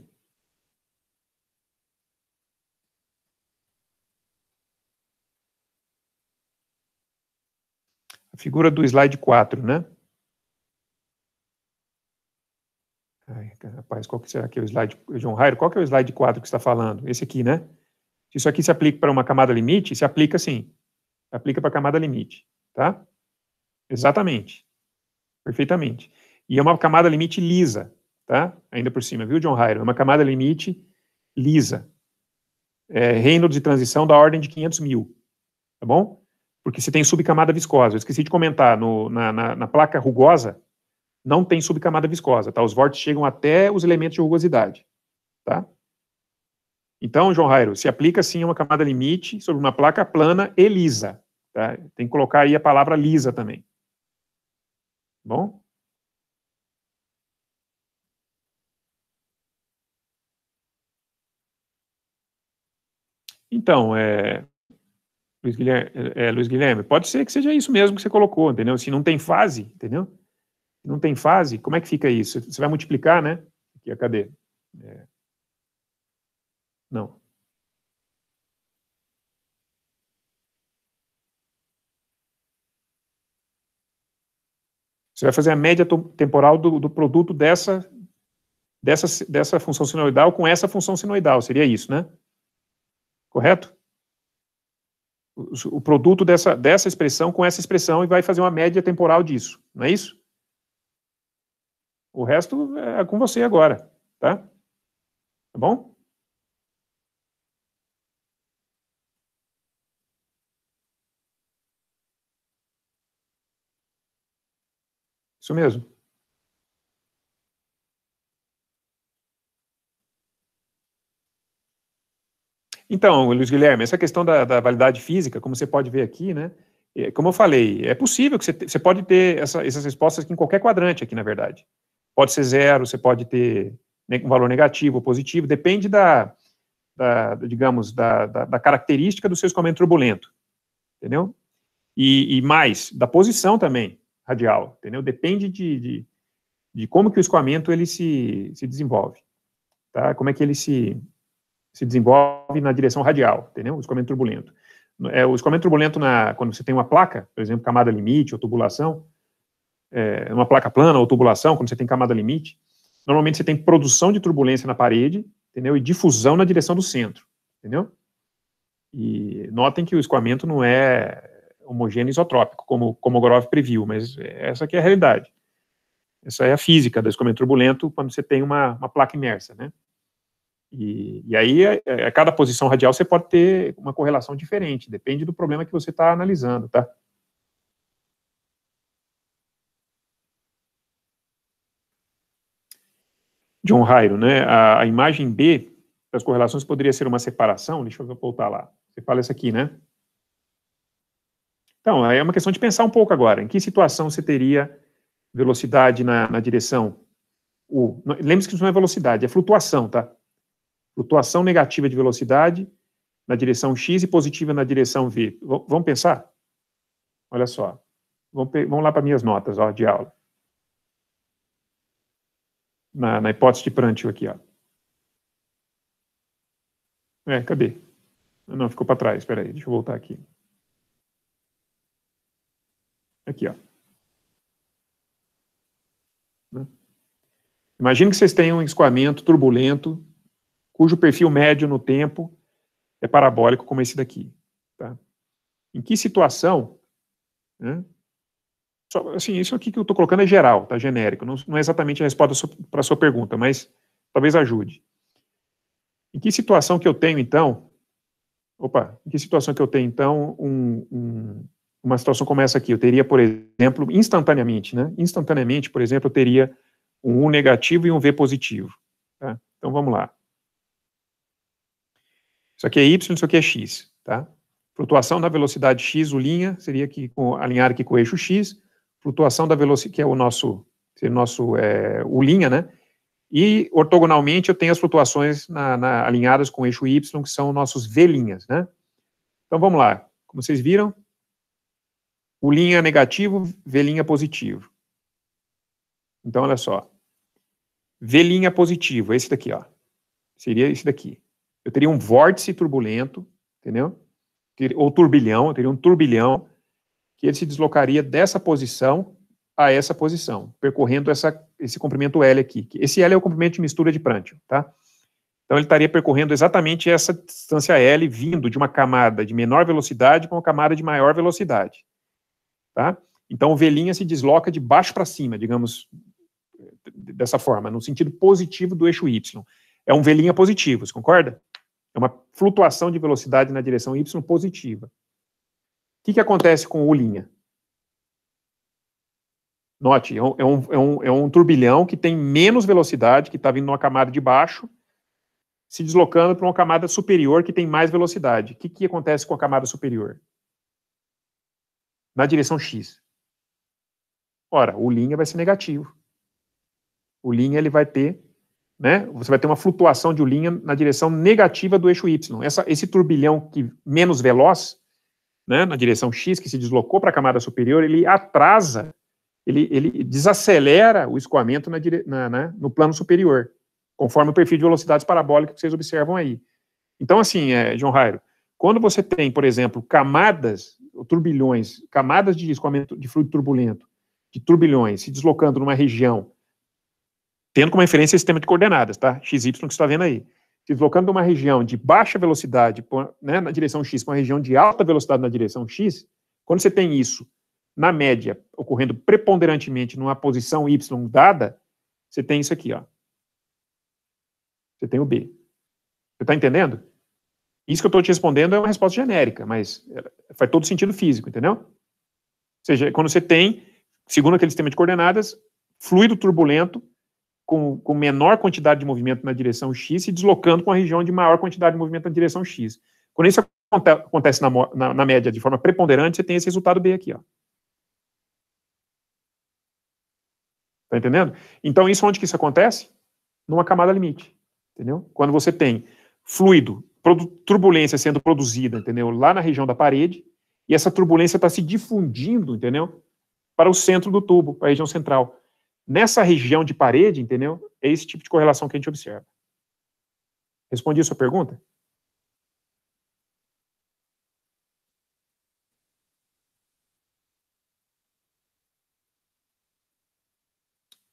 figura do slide 4, né? Ai, rapaz, qual que será que é o slide, John Rairo, qual que é o slide 4 que está falando? Esse aqui, né? Se isso aqui se aplica para uma camada limite, se aplica sim. Se aplica para a camada limite, tá? Exatamente. Perfeitamente. E é uma camada limite lisa, tá? Ainda por cima, viu, John Rairo? É uma camada limite lisa. É, reino de transição da ordem de 500 mil, tá bom? porque você tem subcamada viscosa. Eu esqueci de comentar, no, na, na, na, placa rugosa não tem subcamada viscosa, tá? Os vórtices chegam até os elementos de rugosidade, tá? Então, João Rairo, se aplica sim uma camada limite sobre uma placa plana e lisa, tá? Tem que colocar aí a palavra lisa também. Bom? Então, é, Luiz Guilherme, é, é, Luiz Guilherme, pode ser que seja isso mesmo que você colocou, entendeu? Se não tem fase, entendeu? Se não tem fase, como é que fica isso? Você vai multiplicar, né? Aqui, cadê? É. Não. Você vai fazer a média temporal do, do produto dessa, dessa, dessa função sinoidal com essa função sinoidal, seria isso, né? Correto? o produto dessa, dessa expressão com essa expressão e vai fazer uma média temporal disso, não é isso? O resto é com você agora, tá? Tá bom? Isso mesmo. Então, Luiz Guilherme, essa questão da, da validade física, como você pode ver aqui, né? É, como eu falei, é possível que você, você pode ter essa, essas respostas aqui em qualquer quadrante aqui, na verdade. Pode ser zero, você pode ter um valor negativo ou positivo, depende da, da digamos, da, da, da, característica do seu escoamento turbulento, entendeu? E, e, mais, da posição também radial, entendeu? Depende de, de, de como que o escoamento ele se, se desenvolve, tá? Como é que ele se, se desenvolve na direção radial, entendeu? O escoamento turbulento. É, o escoamento turbulento, na, quando você tem uma placa, por exemplo, camada limite ou tubulação, é, uma placa plana ou tubulação, quando você tem camada limite, normalmente você tem produção de turbulência na parede, entendeu? E difusão na direção do centro, entendeu? E notem que o escoamento não é homogêneo isotrópico, como, como Gorov previu, mas essa aqui é a realidade. Essa é a física do escoamento turbulento quando você tem uma, uma placa imersa, né? E, e aí, a, é, é, a, cada posição radial você pode ter uma correlação diferente, depende do problema que você está analisando, tá? John Rairo, né? A, a imagem B das correlações poderia ser uma separação? Deixa eu voltar lá. Você fala isso aqui, né? Então, é uma questão de pensar um pouco agora. Em que situação você teria velocidade na, na direção U? Lembre-se que isso não é velocidade, é flutuação, tá? flutuação negativa de velocidade na direção x e positiva na direção v. V vamos pensar? Olha só. Vamos, vamos lá para minhas notas ó, de aula. Na, na hipótese de Prantio aqui. Ó. É, cadê? Não, ficou para trás. Espera aí, deixa eu voltar aqui. Aqui, ó. Imagina que vocês tenham um escoamento turbulento cujo perfil médio no tempo é parabólico, como esse daqui. Tá? Em que situação? Né? Só, assim, isso aqui que eu estou colocando é geral, tá? genérico, não, não é exatamente a resposta para a sua pergunta, mas talvez ajude. Em que situação que eu tenho, então, opa, em que situação que eu tenho, então, um, um, uma situação como essa aqui? Eu teria, por exemplo, instantaneamente, né? Instantaneamente, por exemplo, eu teria um U negativo e um V positivo. Tá? Então, vamos lá. Isso aqui é y, isso aqui é x, tá? Flutuação da velocidade x, o linha, seria aqui com, alinhar aqui com o eixo x, flutuação da velocidade, que é o nosso, o nosso é, o linha, né? E ortogonalmente eu tenho as flutuações na, na, alinhadas com o eixo y, que são nossos v né? Então vamos lá, como vocês viram, o linha é negativo, v é positivo. Então olha só, v é positivo, esse daqui, ó, seria esse daqui eu teria um vórtice turbulento, entendeu? Ou turbilhão, eu teria um turbilhão que ele se deslocaria dessa posição a essa posição, percorrendo essa, esse comprimento L aqui. Esse L é o comprimento de mistura de Prandtl, tá? Então ele estaria percorrendo exatamente essa distância L, vindo de uma camada de menor velocidade para uma camada de maior velocidade, tá? Então o V' se desloca de baixo para cima, digamos eh, dessa forma, no sentido positivo do eixo Y. É um V' positivo, você concorda? É uma flutuação de velocidade na direção y positiva. O que, que acontece com o linha? Note, é um, é, um, é um é turbilhão que tem menos velocidade, que está vindo numa camada de baixo, se deslocando para uma camada superior que tem mais velocidade. O que, que acontece com a camada superior? Na direção x. Ora, o linha vai ser negativo. O linha ele vai ter né, você vai ter uma flutuação de linha na direção negativa do eixo Y. Essa, esse turbilhão que menos veloz, né, na direção X, que se deslocou para a camada superior, ele atrasa, ele, ele desacelera o escoamento na, na, né, no plano superior, conforme o perfil de velocidades parabólicas que vocês observam aí. Então, assim, é, John Rairo, quando você tem, por exemplo, camadas, turbilhões, camadas de escoamento de fluido turbulento, de turbilhões se deslocando numa região tendo como referência esse sistema de coordenadas, tá? XY que você está vendo aí. deslocando de uma região de baixa velocidade né, na direção X para uma região de alta velocidade na direção X, quando você tem isso na média ocorrendo preponderantemente numa posição Y dada, você tem isso aqui, ó. Você tem o B. Você está entendendo? Isso que eu estou te respondendo é uma resposta genérica, mas é, faz todo sentido físico, entendeu? Ou seja, quando você tem, segundo aquele sistema de coordenadas, fluido turbulento com, com menor quantidade de movimento na direção X se deslocando com a região de maior quantidade de movimento na direção X. Quando isso acontece na, na, na média de forma preponderante, você tem esse resultado B aqui. Ó. Tá entendendo? Então, isso onde que isso acontece? Numa camada limite, entendeu? Quando você tem fluido, turbulência sendo produzida, entendeu? Lá na região da parede, e essa turbulência está se difundindo, entendeu? Para o centro do tubo, para a região central nessa região de parede, entendeu? É esse tipo de correlação que a gente observa. Respondi a sua pergunta?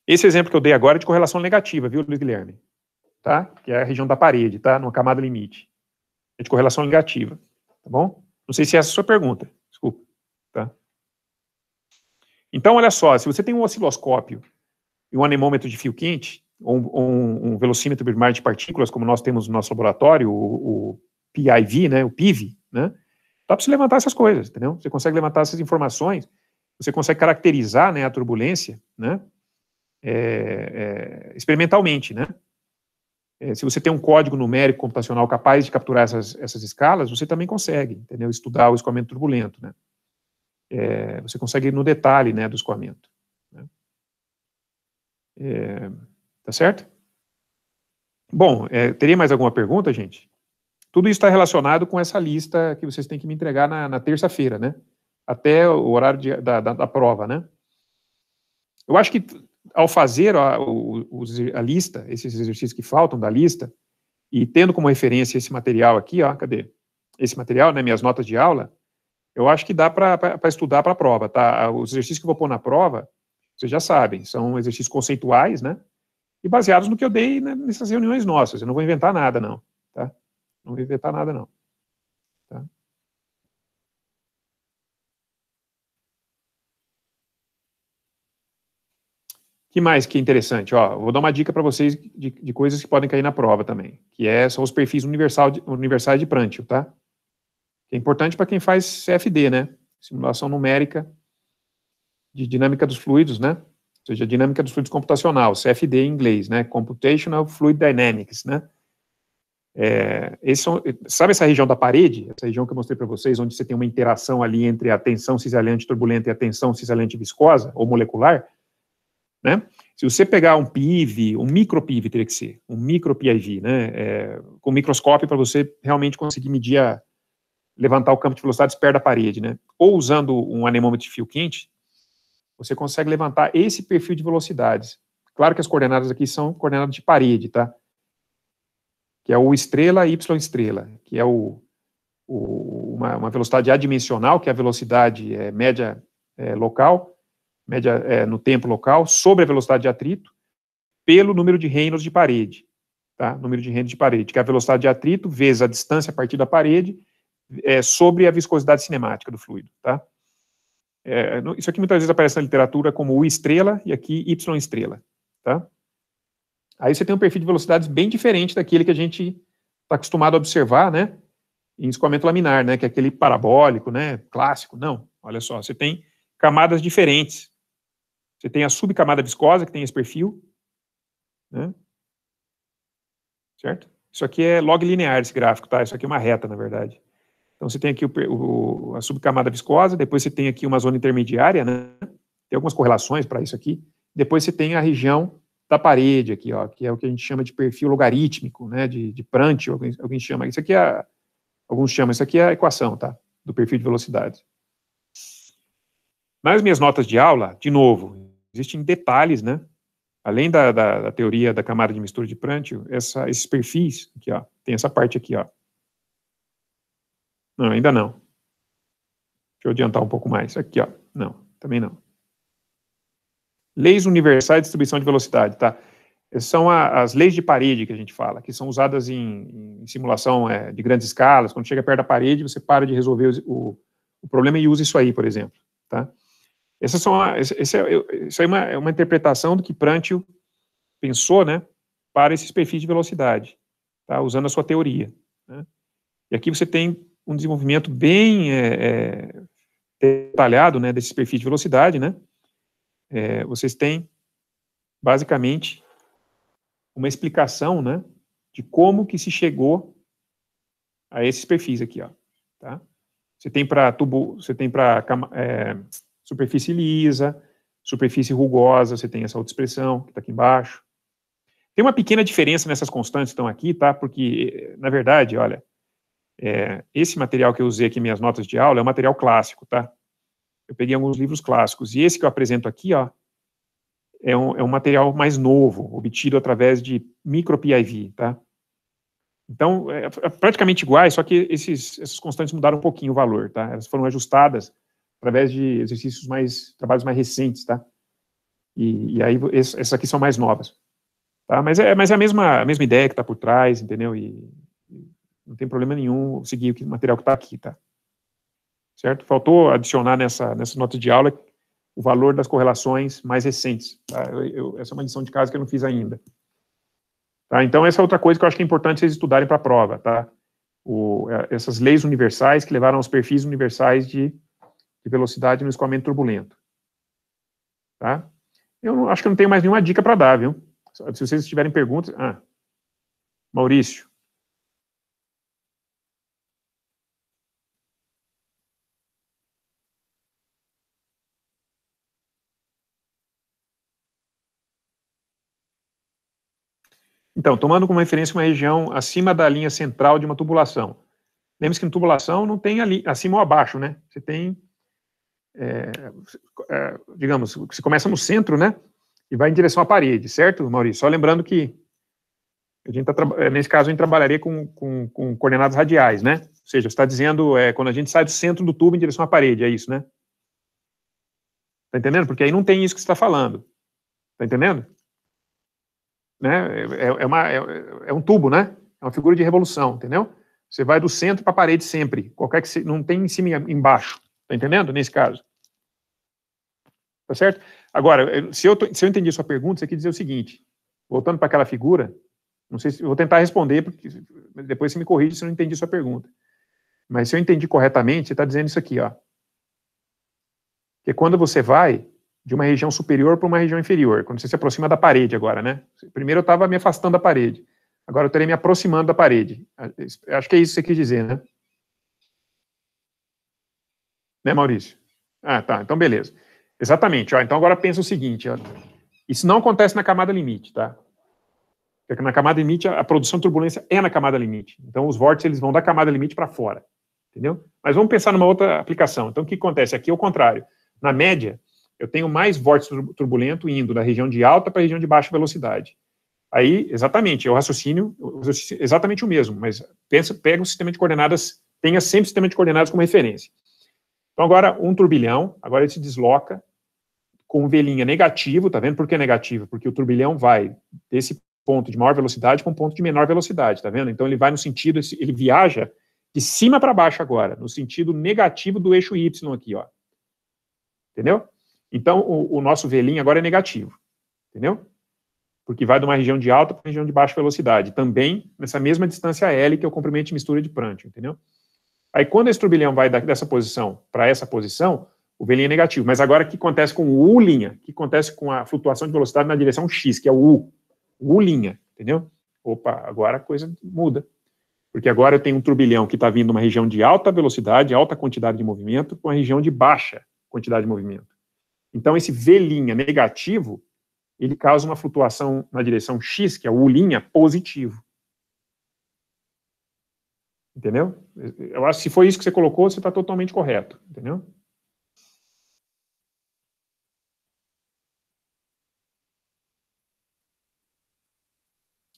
Esse exemplo que eu dei agora é de correlação negativa, viu, Luiz Guilherme? Tá? Que é a região da parede, tá? Numa camada limite. É de correlação negativa, tá bom? Não sei se é essa é a sua pergunta, desculpa, tá? Então, olha só, se você tem um osciloscópio e um anemômetro de fio quente, ou um, um, velocímetro de partículas, como nós temos no nosso laboratório, o, o PIV, né, o PIV, né, dá para você levantar essas coisas, entendeu? Você consegue levantar essas informações, você consegue caracterizar né, a turbulência, né, é, é, experimentalmente, né? É, se você tem um código numérico computacional capaz de capturar essas, essas escalas, você também consegue, entendeu? Estudar o escoamento turbulento, né? É, você consegue ir no detalhe, né, do escoamento. É, tá certo? Bom, é, teria mais alguma pergunta, gente? Tudo isso está relacionado com essa lista que vocês têm que me entregar na, na terça-feira, né? Até o horário de, da, da, da, prova, né? Eu acho que ao fazer a, a lista, esses exercícios que faltam da lista, e tendo como referência esse material aqui, ó, cadê? Esse material, né, minhas notas de aula, eu acho que dá para estudar para a prova, tá? Os exercícios que eu vou pôr na prova, vocês já sabem, são exercícios conceituais, né? E baseados no que eu dei né, nessas reuniões nossas. Eu não vou inventar nada, não. Tá? Não vou inventar nada, não. Tá? que mais que é interessante? Ó, vou dar uma dica para vocês de, de, coisas que podem cair na prova também, que é, são os perfis universal de, universais de Prantio, tá? É importante para quem faz CFD, né? Simulação numérica de dinâmica dos fluidos, né? Ou seja, dinâmica dos fluidos computacional, CFD em inglês, né? Computational Fluid Dynamics, né? É, são, sabe essa região da parede, essa região que eu mostrei para vocês, onde você tem uma interação ali entre a tensão cisalhante turbulenta e a tensão cisalhante viscosa ou molecular, né? Se você pegar um PIV, um micro PIV teria que ser, um micro PIV, né? É, com microscópio para você realmente conseguir medir a, levantar o campo de velocidades perto da parede, né? Ou usando um anemômetro de fio quente, você consegue levantar esse perfil de velocidades. Claro que as coordenadas aqui são coordenadas de parede, tá? Que é o estrela y estrela, que é o, o uma, uma, velocidade adimensional, que é a velocidade é, média é, local, média é, no tempo local, sobre a velocidade de atrito, pelo número de reinos de parede, tá? Número de reinos de parede, que é a velocidade de atrito vezes a distância a partir da parede, é, sobre a viscosidade cinemática do fluido, tá? É, isso aqui muitas vezes aparece na literatura como U estrela e aqui Y estrela, tá? Aí você tem um perfil de velocidades bem diferente daquele que a gente está acostumado a observar, né? Em escoamento laminar, né? Que é aquele parabólico, né? Clássico, não. Olha só, você tem camadas diferentes. Você tem a subcamada viscosa, que tem esse perfil, né? Certo? Isso aqui é log linear, esse gráfico, tá? Isso aqui é uma reta, na verdade. Então, você tem aqui o, o, a subcamada viscosa, depois você tem aqui uma zona intermediária, né? Tem algumas correlações para isso aqui. Depois você tem a região da parede aqui, ó, que é o que a gente chama de perfil logarítmico, né? De, de Prandtl, alguém, alguém chama. Isso aqui é, alguns chamam, isso aqui é a equação, tá? Do perfil de velocidade. Nas minhas notas de aula, de novo, existem detalhes, né? Além da, da, da teoria da camada de mistura de Prandtl, essa, esses perfis, aqui, ó, tem essa parte aqui, ó, não, ainda não. Deixa eu adiantar um pouco mais. Aqui, ó. Não, também não. Leis universais de distribuição de velocidade, tá? São a, as leis de parede que a gente fala, que são usadas em, em simulação é, de grandes escalas. Quando chega perto da parede, você para de resolver o, o problema e usa isso aí, por exemplo, tá? Essas são a, esse, esse é, isso aí é uma, é uma interpretação do que Prantio pensou, né, para esses perfis de velocidade, tá? Usando a sua teoria, né? E aqui você tem um desenvolvimento bem é, é, detalhado né, desses perfis de velocidade, né? É, vocês têm basicamente uma explicação, né, de como que se chegou a esses perfis aqui, ó, tá? Você tem para tubo, você tem para é, superfície lisa, superfície rugosa, você tem essa outra expressão que está aqui embaixo. Tem uma pequena diferença nessas constantes que estão aqui, tá? Porque na verdade, olha, é, esse material que eu usei aqui, minhas notas de aula, é um material clássico, tá? Eu peguei alguns livros clássicos. E esse que eu apresento aqui, ó, é um, é um material mais novo, obtido através de micro-PIV, tá? Então, é, é praticamente iguais, só que esses, essas constantes mudaram um pouquinho o valor, tá? Elas foram ajustadas através de exercícios mais, trabalhos mais recentes, tá? E, e aí, essas aqui são mais novas. Tá? Mas, é, mas é a mesma, a mesma ideia que está por trás, entendeu? E não tem problema nenhum seguir o material que está aqui, tá? Certo? Faltou adicionar nessa, nessa nota de aula o valor das correlações mais recentes. Tá? Eu, eu, essa é uma lição de casa que eu não fiz ainda. Tá? Então, essa é outra coisa que eu acho que é importante vocês estudarem para a prova, tá? O, é, essas leis universais que levaram aos perfis universais de, de velocidade no escoamento turbulento. Tá? Eu não, acho que eu não tenho mais nenhuma dica para dar, viu? Se vocês tiverem perguntas... Ah, Maurício. Então, tomando como referência uma região acima da linha central de uma tubulação. Lembre-se que em tubulação não tem ali, acima ou abaixo, né? Você tem, é, é, digamos, você começa no centro, né? E vai em direção à parede, certo, Maurício? Só lembrando que, a gente tá, nesse caso, a gente trabalharia com, com, com coordenadas radiais, né? Ou seja, você está dizendo, é, quando a gente sai do centro do tubo em direção à parede, é isso, né? Tá entendendo? Porque aí não tem isso que você está falando. Tá entendendo? né? É, é uma, é, é, um tubo, né? É uma figura de revolução, entendeu? Você vai do centro para a parede sempre, qualquer que se, não tem em cima e embaixo, tá entendendo? Nesse caso, tá certo? Agora, se eu, se eu entendi sua pergunta, você quer dizer o seguinte, voltando para aquela figura, não sei se vou tentar responder, porque depois você me corrige se eu não entendi sua pergunta. Mas se eu entendi corretamente, você está dizendo isso aqui, ó. Que quando você vai, de uma região superior para uma região inferior, quando você se aproxima da parede agora, né? Primeiro eu estava me afastando da parede, agora eu estarei me aproximando da parede. Ah, acho que é isso que você quis dizer, né? Né, Maurício? Ah, tá, então beleza. Exatamente, ó, então agora pensa o seguinte, ó, isso não acontece na camada limite, tá? Porque na camada limite, a, produção de turbulência é na camada limite. Então, os vórtices eles vão da camada limite para fora, entendeu? Mas vamos pensar numa outra aplicação. Então, o que acontece? Aqui é o contrário. Na média, eu tenho mais vórtice turbulento indo da região de alta para a região de baixa velocidade. Aí, exatamente, é o raciocínio, exatamente o mesmo, mas pensa, pega um sistema de coordenadas, tenha sempre o um sistema de coordenadas como referência. Então, agora, um turbilhão, agora ele se desloca com velinha negativo, tá vendo por que é negativo? Porque o turbilhão vai desse ponto de maior velocidade para um ponto de menor velocidade, tá vendo? Então, ele vai no sentido, ele viaja de cima para baixo agora, no sentido negativo do eixo Y aqui, ó. Entendeu? Então, o, o nosso velinho agora é negativo, entendeu? Porque vai de uma região de alta para uma região de baixa velocidade, também nessa mesma distância L, que é o comprimento de mistura de Prandtl, entendeu? Aí, quando esse turbilhão vai dessa posição para essa posição, o velinho é negativo. Mas agora, o que acontece com o U'? O que acontece com a flutuação de velocidade na direção X, que é o U? U', entendeu? Opa, agora a coisa muda. Porque agora eu tenho um turbilhão que está vindo de uma região de alta velocidade, alta quantidade de movimento, com uma região de baixa quantidade de movimento. Então, esse V' negativo, ele causa uma flutuação na direção X, que é o U' positivo. Entendeu? Eu acho que se foi isso que você colocou, você está totalmente correto. Entendeu?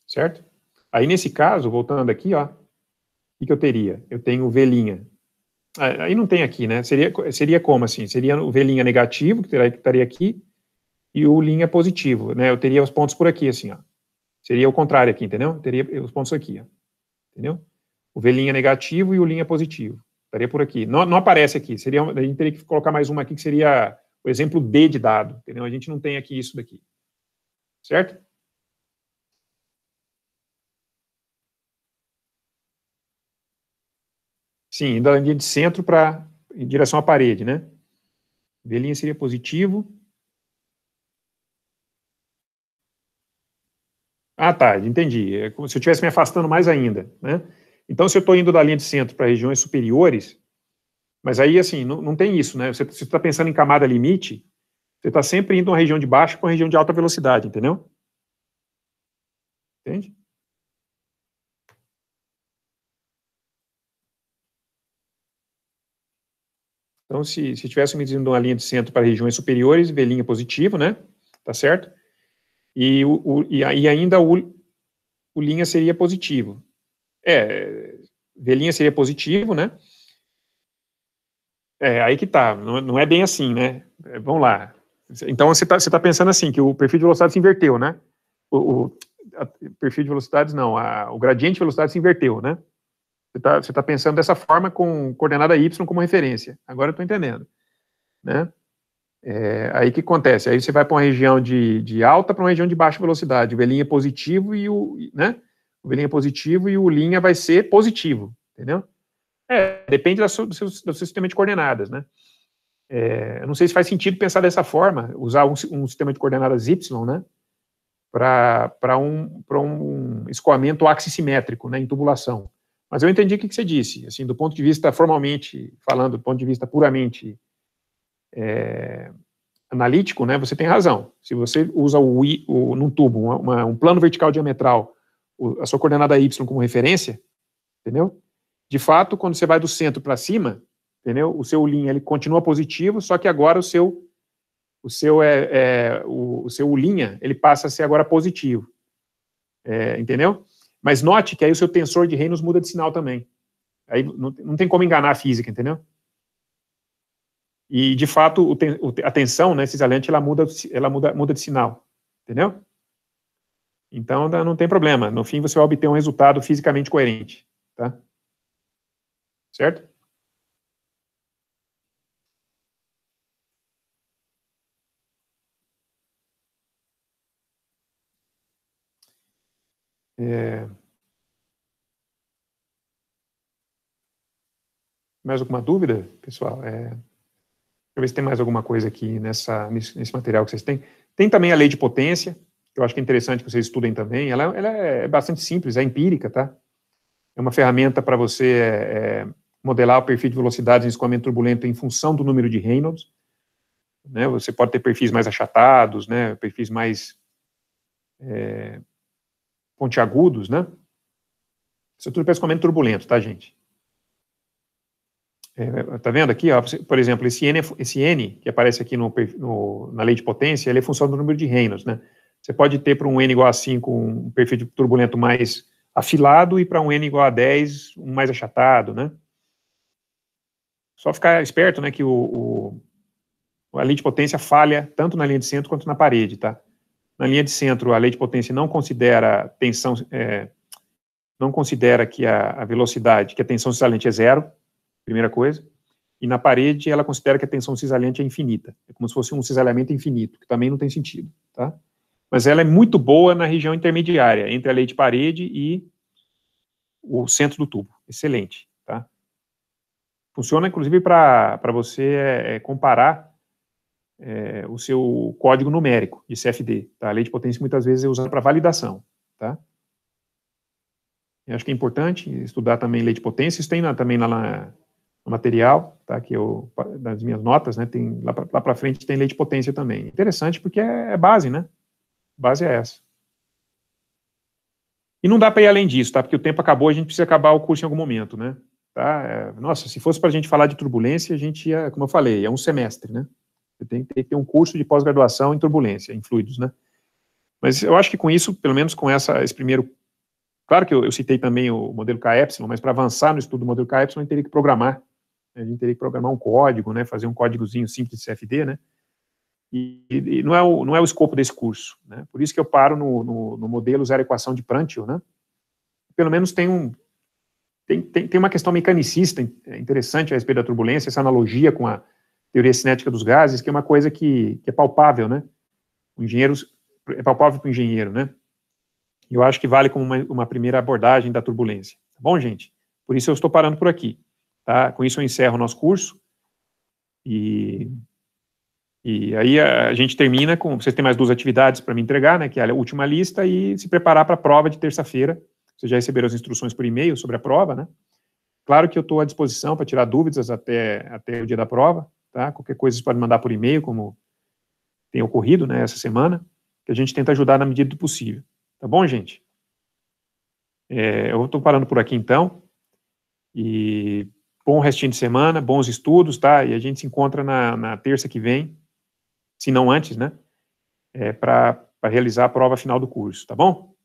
Certo? Aí, nesse caso, voltando aqui, ó, o que eu teria? Eu tenho V', Aí não tem aqui, né? Seria, seria como assim? Seria o V negativo, que teria, estaria aqui, e o linha positivo, né? Eu teria os pontos por aqui, assim, ó. Seria o contrário aqui, entendeu? Eu teria os pontos aqui, ó. Entendeu? O V negativo e o linha positivo. Estaria por aqui. Não, não aparece aqui. Seria, a gente teria que colocar mais uma aqui, que seria o exemplo D de dado, entendeu? A gente não tem aqui isso daqui. Certo? Sim, da linha de centro para em direção à parede, né? V' seria positivo. Ah, tá, entendi. É como se eu estivesse me afastando mais ainda, né? Então, se eu estou indo da linha de centro para regiões superiores, mas aí, assim, não, não tem isso, né? Você está pensando em camada limite, você está sempre indo uma região de baixo para uma região de alta velocidade, entendeu? Entende? Então, se, se tivesse medindo uma linha de centro para regiões superiores, V' positivo, né? Tá certo? E, o, o e, e, ainda o, o linha seria positivo. É, V' seria positivo, né? É, aí que tá, não, não é bem assim, né? É, vamos lá. Então, você tá, você tá pensando assim, que o perfil de velocidade se inverteu, né? O, o a, perfil de velocidades, não, a, o gradiente de velocidade se inverteu, né? Você está você tá pensando dessa forma com coordenada y como referência. Agora eu estou entendendo. Né? É, aí o que acontece? Aí você vai para uma região de, de alta para uma região de baixa velocidade. O V' é positivo e o. Né? O V' é positivo e o linha vai ser positivo. Entendeu? É, depende do seu, do seu, do seu sistema de coordenadas, né? É, eu não sei se faz sentido pensar dessa forma, usar um, um sistema de coordenadas Y, né? Para um, um escoamento axissimétrico, né? Em tubulação. Mas eu entendi o que, você disse, assim, do ponto de vista formalmente falando, do ponto de vista puramente é, analítico, né, você tem razão. Se você usa o, I, o num tubo uma, uma, um plano vertical diametral, o, a sua coordenada y como referência, entendeu? De fato, quando você vai do centro para cima, entendeu? O seu linha ele continua positivo, só que agora o seu o seu é, é o, o, seu linha ele passa a ser agora positivo, é, entendeu? Mas note que aí o seu tensor de reinos muda de sinal também. Aí não, não tem como enganar a física, entendeu? E, de fato, o ten, a tensão, né, cisalante, ela, muda, ela muda, muda de sinal, entendeu? Então, não tem problema. No fim, você vai obter um resultado fisicamente coerente, tá? Certo? É... Mais alguma dúvida, pessoal? É... Deixa eu ver se tem mais alguma coisa aqui nessa, nesse material que vocês têm. Tem também a lei de potência, que eu acho que é interessante que vocês estudem também. Ela, ela é bastante simples, é empírica, tá? É uma ferramenta para você é, é modelar o perfil de velocidade em escoamento turbulento em função do número de Reynolds. Né? Você pode ter perfis mais achatados, né? perfis mais é, pontiagudos, né? Isso é tudo pescamento turbulento, tá, gente? É, é, tá vendo aqui, ó, por exemplo, esse N, é esse N que aparece aqui no, no, na lei de potência, ele é função do número de reinos, né? Você pode ter para um N igual a 5 um perfil turbulento mais afilado e para um N igual a 10 um mais achatado, né? Só ficar esperto, né, que o, o a lei de potência falha tanto na linha de centro quanto na parede, tá? Na linha de centro, a lei de potência não considera tensão, é, não considera que a, a, velocidade, que a tensão cisalente é zero, primeira coisa. E na parede, ela considera que a tensão cisalente é infinita. É como se fosse um cisalhamento infinito, que também não tem sentido, tá? Mas ela é muito boa na região intermediária, entre a lei de parede e o centro do tubo. Excelente, tá? Funciona, inclusive, para você é, é comparar é, o seu código numérico de CFD. Tá? A lei de potência muitas vezes é usada para validação. Tá? Eu acho que é importante estudar também lei de potência. Isso tem na, também lá na, no material, tá? que eu, das minhas notas, né? tem, lá para frente tem lei de potência também. Interessante porque é, é base, né? A base é essa. E não dá para ir além disso, tá? Porque o tempo acabou, a gente precisa acabar o curso em algum momento, né? Tá? É, nossa, se fosse para a gente falar de turbulência, a gente ia, como eu falei, é um semestre, né? Você tem que ter um curso de pós-graduação em turbulência, em fluidos, né? Mas eu acho que com isso, pelo menos com essa, esse primeiro... Claro que eu, eu citei também o modelo k-epsilon, mas para avançar no estudo do modelo k a gente teria que programar. Né? A gente teria que programar um código, né? Fazer um códigozinho simples de CFD, né? E, e, não, é o, não é o escopo desse curso. Né? Por isso que eu paro no, no, no modelo zero equação de Prandtl, né? Pelo menos tem um... Tem, tem, tem uma questão mecanicista é interessante a respeito da turbulência, essa analogia com a teoria cinética dos gases, que é uma coisa que, que é palpável, né? O engenheiro é palpável para o engenheiro, né? Eu acho que vale como uma, uma, primeira abordagem da turbulência. Tá bom, gente? Por isso eu estou parando por aqui. Tá? Com isso eu encerro o nosso curso. E, e aí a, a gente termina com. Vocês têm mais duas atividades para me entregar, né? Que é a última lista e se preparar para a prova de terça-feira. Vocês já receberam as instruções por e-mail sobre a prova, né? Claro que eu estou à disposição para tirar dúvidas até, até o dia da prova. Tá? Qualquer coisa você pode mandar por e-mail, como tem ocorrido né, essa semana, que a gente tenta ajudar na medida do possível. Tá bom, gente? É, eu estou parando por aqui então. E bom restinho de semana, bons estudos, tá? E a gente se encontra na, na terça que vem, se não antes, né? É, Para realizar a prova final do curso, tá bom?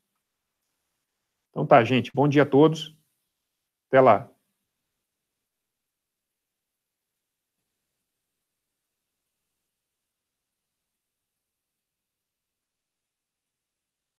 Então tá, gente. Bom dia a todos. Até lá.